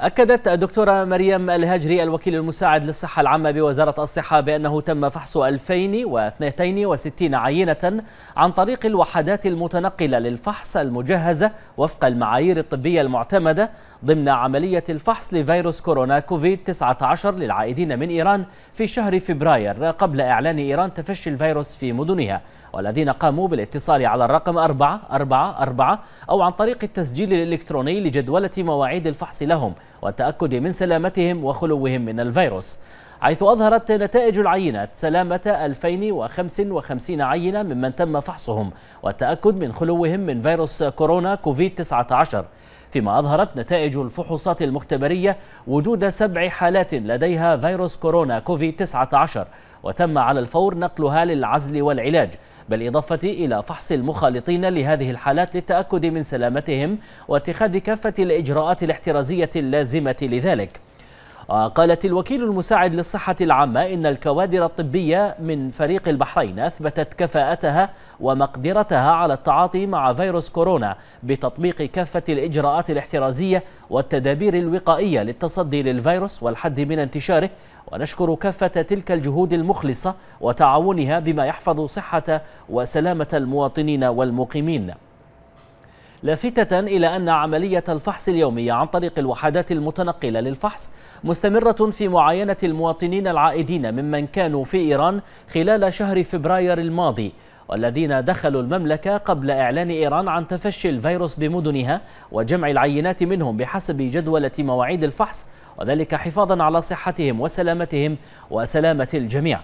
أكدت الدكتورة مريم الهجري الوكيل المساعد للصحة العامة بوزارة الصحة بأنه تم فحص 2062 عينة عن طريق الوحدات المتنقلة للفحص المجهزة وفق المعايير الطبية المعتمدة ضمن عملية الفحص لفيروس كورونا كوفيد 19 للعائدين من إيران في شهر فبراير قبل إعلان إيران تفشي الفيروس في مدنها والذين قاموا بالاتصال على الرقم 444 أو عن طريق التسجيل الإلكتروني لجدولة مواعيد الفحص لهم والتأكد من سلامتهم وخلوهم من الفيروس حيث أظهرت نتائج العينة سلامة 2055 عينة ممن تم فحصهم والتأكد من خلوهم من فيروس كورونا كوفيد 19 فيما أظهرت نتائج الفحوصات المختبرية وجود سبع حالات لديها فيروس كورونا كوفيد 19 وتم على الفور نقلها للعزل والعلاج بالإضافة إلى فحص المخالطين لهذه الحالات للتأكد من سلامتهم واتخاذ كافة الإجراءات الاحترازية اللازمة لذلك وقالت الوكيل المساعد للصحة العامة إن الكوادر الطبية من فريق البحرين أثبتت كفاءتها ومقدرتها على التعاطي مع فيروس كورونا بتطبيق كافة الإجراءات الاحترازية والتدابير الوقائية للتصدي للفيروس والحد من انتشاره ونشكر كافة تلك الجهود المخلصة وتعاونها بما يحفظ صحة وسلامة المواطنين والمقيمين لافتة إلى أن عملية الفحص اليومية عن طريق الوحدات المتنقلة للفحص مستمرة في معاينة المواطنين العائدين ممن كانوا في إيران خلال شهر فبراير الماضي والذين دخلوا المملكة قبل إعلان إيران عن تفشي الفيروس بمدنها وجمع العينات منهم بحسب جدولة مواعيد الفحص وذلك حفاظا على صحتهم وسلامتهم وسلامة الجميع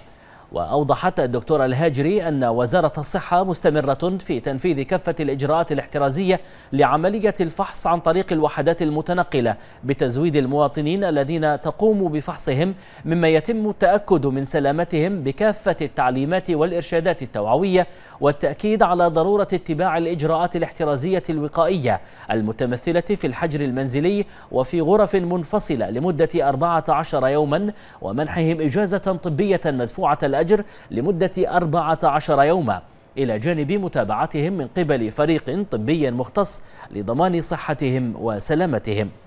وأوضحت الدكتورة الهاجري أن وزارة الصحة مستمرة في تنفيذ كافة الإجراءات الاحترازية لعملية الفحص عن طريق الوحدات المتنقلة بتزويد المواطنين الذين تقوم بفحصهم مما يتم التأكد من سلامتهم بكافة التعليمات والإرشادات التوعوية والتأكيد على ضرورة اتباع الإجراءات الاحترازية الوقائية المتمثلة في الحجر المنزلي وفي غرف منفصلة لمدة 14 يوما ومنحهم إجازة طبية مدفوعة الأجر لمدة 14 يوما إلى جانب متابعتهم من قبل فريق طبي مختص لضمان صحتهم وسلامتهم